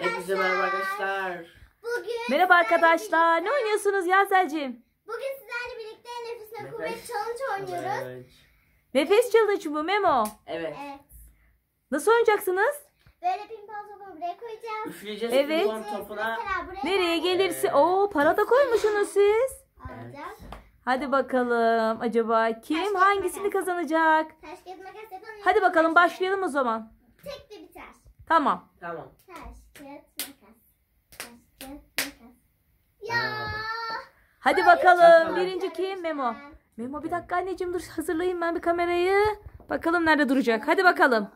Hepinize merhaba arkadaşlar. Bugün merhaba arkadaşlar. Ne oynuyorsunuz Yasel'cim? Bugün sizlerle birlikte nefesle Nefes. kuvvet challenge oynuyoruz. Evet. Nefes challenge mı Memo? Evet. Nasıl oynayacaksınız? Böyle pimpon topu buraya koyacağız. Üfleyeceğiz evet. pimpon topuna. Nereye gelirse. Evet. Oo para da koymuşsunuz siz. Evet. Hadi bakalım acaba kim Taş hangisini makas. kazanacak? Taş, kez, makas, Hadi bakalım başlayalım o zaman. Tek de biter. Tamam. Tamam. Taş. Ya! Hadi bakalım. Birinci kim? Memo. Memo bir dakika anneciğim dur hazırlayayım ben bir kamerayı. Bakalım nerede duracak. Hadi bakalım.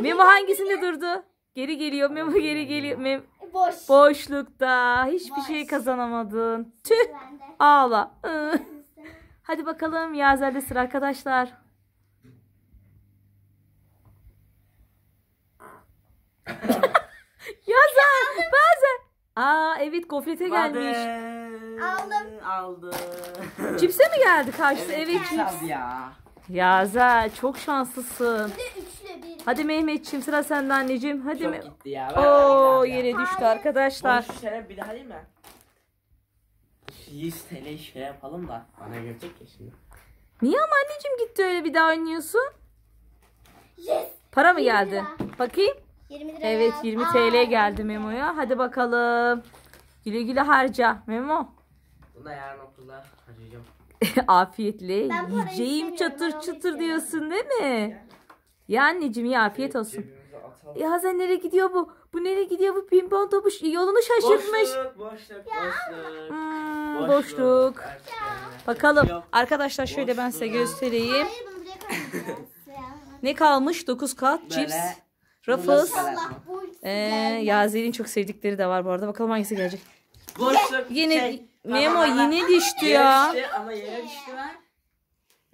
Memo hangisinde durdu? Geri geliyor. Memo geri geliyor. Mem Boş. Boşlukta. Hiçbir Boş. şey kazanamadın. Tüh. Ağla. Hadi bakalım Yazer'de sıra arkadaşlar. Yazar bazen. Aa evet gofrete gelmiş. Aldım. Aldı. Cipse mi geldi karşısı? Evet, evet cips. Ya. Yazar çok şanslısın. Hadi Mehmetçim sıra sende anneciğim. Hadi mi? Oo yere düştü Hayır. arkadaşlar. Boş şere bir daha değil mi? 100 TL şey yapalım da bana gelecek ya şimdi. Niye ama anneciğim gitti öyle bir daha oynuyorsun? Yes. Para mı geldi? Bakayım. 20 lira Evet 20 TL Aa, geldi Memo'ya. Hadi bakalım. Güle güle harca Memo. Bunu da yarın okulda harcayacağım. Afiyetle yiyeceğim çatır onu çatır diyorsun değil mi? Ya anneciğim ya afiyet olsun. Ya Hazen nereye gidiyor bu? Bu nereye gidiyor bu pimpon topu? Yolunu şaşırtmış. Boşluk, boşluk, boşluk. Hmm, boşluk. Bakalım. Yok. Arkadaşlar şöyle ben size göstereyim. Ne kalmış? 9 kat cips. Ruffles. Ee, Yazeli'nin çok sevdikleri de var bu arada. Bakalım hangisi gelecek. Boşluk. Yine şey, Memo bak, bak, bak. düştü ya. Yere düştü ama yere düştü ben.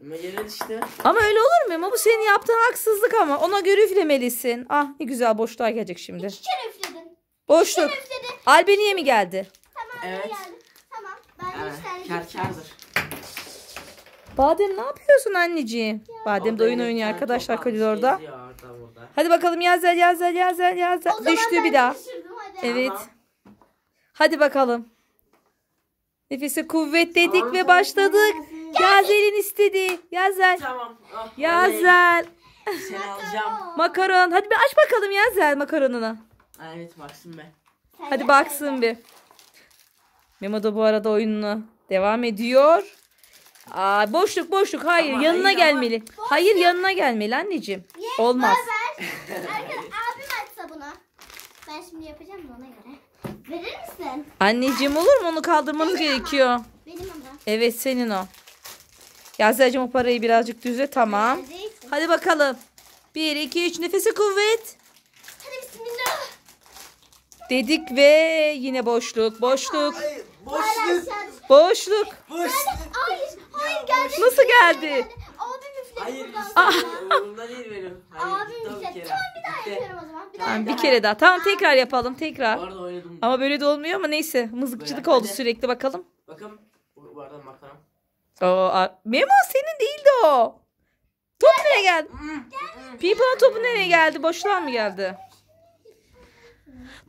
Ama yere düştü. Ama öyle olur mu Ama Bu senin yaptığın haksızlık ama. Ona göre üflemelisin. Ah ne güzel boşluğa gelecek şimdi. İki kere üfledin. Boşluk. İki kere üfledin. Albeniye mi geldi? Tamam evet. geldi. Tamam. Ben evet. Kar kardır. Badem ne yapıyorsun anneciğim? Badem de oyun oynuyor arkadaşlar koridorda. Hadi bakalım Yazel Yazel Yazel Yazel. Düştü bir daha. Evet. Hadi bakalım. Nefese kuvvet dedik Anladım. ve başladık. Yazel'in istedi Yazel. Tamam. Oh, Yazel. Seni alacağım. Makaron. Hadi bir aç bakalım Yazel makaronunu. Evet baksın be. Hadi baksın bir. Memo da bu arada oyununu devam ediyor. Aa, boşluk boşluk hayır ama, yanına hayır, gelmeli. Ama. Boşluk. Hayır yanına gelmeli anneciğim. Yes, Olmaz. Arkadaşlar abim açsa buna Ben şimdi yapacağım ona göre. Verir misin? Anneciğim olur mu onu kaldırmanız benim gerekiyor. Ama. Benim ama. Evet senin o. Yazacığım o parayı birazcık düzle tamam. Evet, Hadi bakalım. 1 2 3 nefese kuvvet. Hadi bismillah. Dedik ve yine boşluk boşluk. Hayır, boşluk. Boşluk. boşluk geldi. Nasıl geldi? Abim Hayır Abim üfledi. Tamam bir daha Bitti. o zaman. Bir kere daha. Tamam tekrar yapalım tekrar. Ama böyle de olmuyor ama neyse mızıkçılık oldu sürekli bakalım. Bakın bu, bu Oo, a- Memo senin değildi o. Top nereye geldi? Hmm. Hmm. Pipo'nun topu nereye geldi? Boşluğa mı geldi?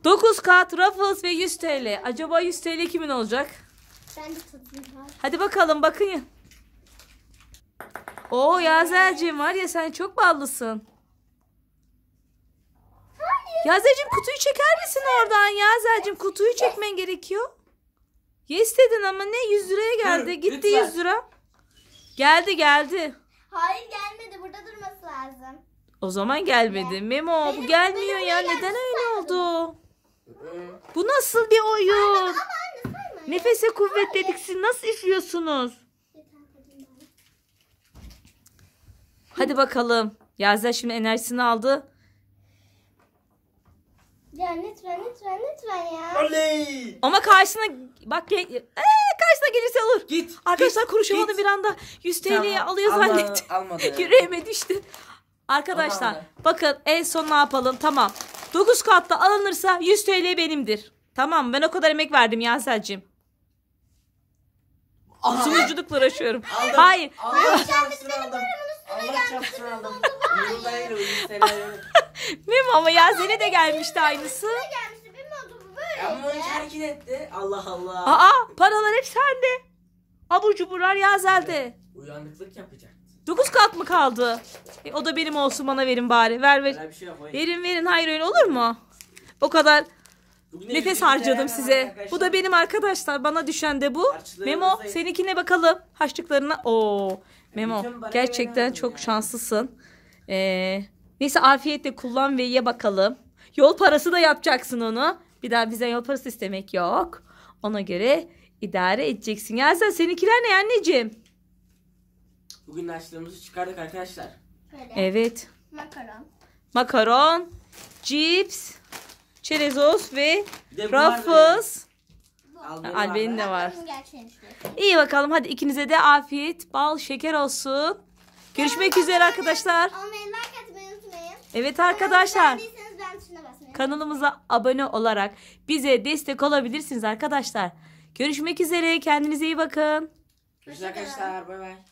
9 kat Ruffles ve 100 TL. Acaba 100 TL kimin olacak? Ben de tutayım. Hadi bakalım bakın. Oo Yazer'cim var ya sen çok ballısın. Yazer'cim kutuyu çeker misin oradan Yazer'cim? Kutuyu çekmen gerekiyor. Yes dedin ama ne 100 liraya geldi. Gitti lütfen. 100 lira. Geldi geldi. Hayır gelmedi. Burada durması lazım. O zaman gelmedi. Memo benim, bu gelmiyor benim ya. Neden öyle oldu? bu nasıl bir oyun? Aynen, ama anne, Nefese kuvvet Hayır. nasıl üflüyorsunuz? Hadi bakalım. Yazel şimdi enerjisini aldı. Ya lütfen lütfen lütfen ya. Oley. Ama karşısına bak ee, karşısına gelirse alır. Git. Arkadaşlar git, konuşamadım bir anda. 100 TL'yi tamam, alıyor Allah, zannettim. Almadı. Yani. Yüreğime düştü. Arkadaşlar Allah. bakın en son ne yapalım tamam. 9 katta alınırsa 100 TL benimdir. Tamam ben o kadar emek verdim Yasel'cim. Sunuculukla uğraşıyorum. Aldım. Hayır. Aldım. Aldım. Aldım. Aldım. Aldım. Allah Mim ama ya Zene de gelmişti aynısı. gelmişti. Benim odamı böyle. Ama onu hareket etti. Allah Allah. Aa paralar hep sende. Abur cuburlar Yazel'de. Uyanıklık yapacak. Dokuz kat mı kaldı? E, o da benim olsun bana verin bari. Ver ver. bir şey Verin verin hayır öyle olur mu? O kadar Nefes harcadım size. Bu da benim arkadaşlar. Bana düşen de bu. Memo seninkine bakalım. Haçlıklarına. Oo. Memo gerçekten çok şanslısın. Ee, neyse afiyetle kullan ve ye bakalım. Yol parası da yapacaksın onu. Bir daha bize yol parası istemek yok. Ona göre idare edeceksin. Gelsen seninkiler ne anneciğim? Bugün açlığımızı çıkardık arkadaşlar. Evet. Makaron. Makaron. Cips. Çerezos ve Ruffles. Alben'in de var. İyi bakalım hadi ikinize de afiyet, bal, şeker olsun. Görüşmek üzere arkadaşlar. Evet arkadaşlar. Kanalımıza abone olarak bize destek olabilirsiniz arkadaşlar. Görüşmek üzere. Kendinize iyi bakın. Görüşürüz arkadaşlar. Bay bay.